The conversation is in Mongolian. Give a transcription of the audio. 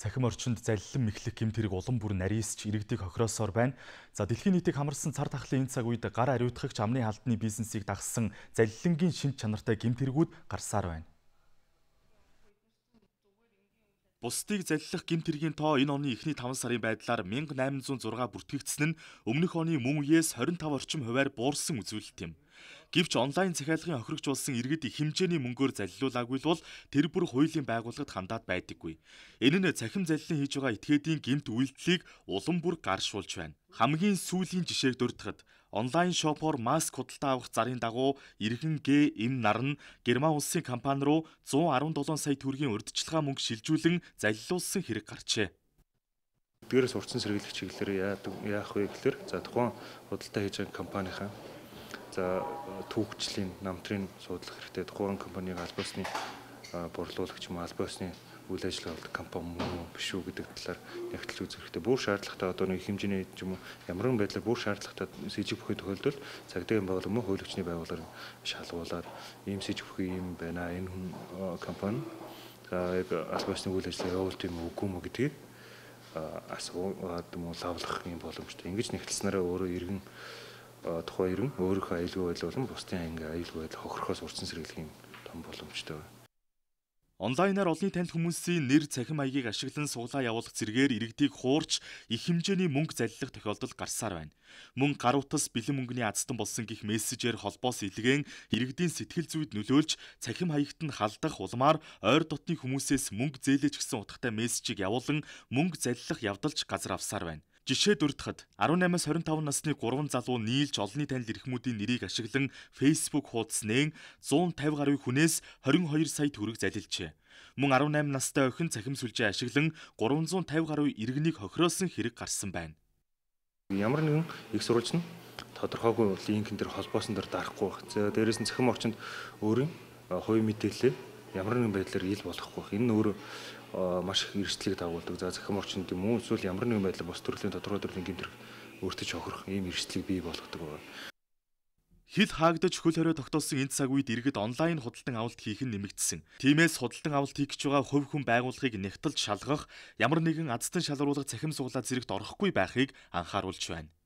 Цахим орчинд залилан мэхлэх гэмтэрэг улам бүр нарийсч иргэдэг хохироосоор байна. За дэлхийн нийтийг хамарсан цар тахлын энэ цаг үед гар ариутгагч амны халдны бизнесийг дагсан залилангийн шинж чанартай гэмтэргүүд гарсаар байна. Бусдыг залилах гэмт хэргийн тоо энэ оны эхний 5 сарын байдлаар 1806 бүртгэгдсэн нь өмнөх оны мөн үеэс 25 орчим хувиар буурсан үзүүлэлт юм. Гэвч онлайн захиалгын охирогжуулсан иргэд их хэмжээний мөнгөөр залилуулаагүй бол тэр бүр хуулийн байгууллагад хандаад байдаггүй. Энэ нь цахим залилын хийж байгаа этгээдийн гэмт үйлдэлийг улам бүр гаршуулж байна. Хамгийн сүүлийн жишээг дурдхад онлайн шопоор маск худалдаа авах зарын дагуу иргэн Г эм нар нь Герман улсын компани руу 117 сая төгрөгийн урдчилгаа мөнгө шилжүүлэн залилуулсан хэрэг гарчээ эдгээрээс урдсан сэргийлэх чиглэлээр яадаг яах вэ гэхээр за тухайн худалдаа хийж байгаа компанийн За түүхчлийн намтрын суудлах хэрэгтэй. Тухайн компаниг албаосны борлуулагч юм албаосны үйл ажиллагаа болдог компани мөн үү биш үү гэдэг талаар ягтлж үзэх хэрэгтэй. Бүр шаардлагатай одоо нэг хэмжээний юм уу ямар нэгэн байдлаар бүр шаардлагатай с ิจ бүхий тохиолдолд цагдаагийн байгууллага мөн хуулагчны байгууллага шалгуулаад ийм с ิจ бүхий юм байна. Энэ хүн компани за яг албаасны үйл ажиллагаа явуулт юм уу үгүй юм уу гэдгийг асуугаад юм уу лавлах юм боломжтой. Ингэж нэгтлснараа өөрөө иргэн Э, тухайн иргэн өөрийнхөө аюулгүй байдал болон бусдын анги аюулгүй байдал хохирохоос урьдсан сэргийлэх юм том боломжтой байна. Онлайнаар олонний танил хүмүүсийн нэр цахим маягийг ашиглан суглаа явуулах зэргээр иргэдийг хуурч их хэмжээний мөнгө залилах тохиолдол гарсаар байна. Мөн гар утас бэлэн мөнгөний аздан болсон гих мессежээр холбоос илгээн иргэдийн сэтгэл зүйд нөлөөлж цахим хаягт нь халдах улмаар ойр дотны хүмүүсээс мөнгө зээлэж гисэн утгатай мессежийг явуулан мөнгө залилах явдалч газар авсаар байна. Жишээд өртөхд 18-аас 25 насны 3 залуу нийлж олонний танил эрхмүүдийн нэрийг ашиглан Facebook хуудасныг 150 гаруй хүнээс 22 сая төгрөг залилжээ. Мөн 18 настай охин цахим сүлжээ ашиглан 350 гаруй иргэнийг хохироосон хэрэг гарсан байна. Ямар нэгэн их сурвалж нь тодорхойгүй линкэн дээр холбоосон дээр дарахгүй. За дээрээс нь цахим орчинд өөрийн э, хувийн мэдээлэл ямар нэгэн байдлаар ил болохгүй. Энэ нь өөр маш их эрсдлийг дагуулдаг. За захим орчинд юм уу эсвэл ямар нэгэн байдлаар бос төрлийн тодорхой төрлийн гэмтрэх өөртөө чохрох ийм эрсдлийг бий болгодог байна. Хил хаагдаж хөл хорио тогтоосон энэ цаг үед иргэд онлайн худалдан авалт хийх нь нэмэгдсэн. Тиймээс худалдан авалт хийх гэж байгаа хувь хүн байгууллагыг нэгтэлж шалгах, ямар нэгэн азтан шалруулах цахим суглаа зэрэгт орохгүй байхыг анхааруулж байна.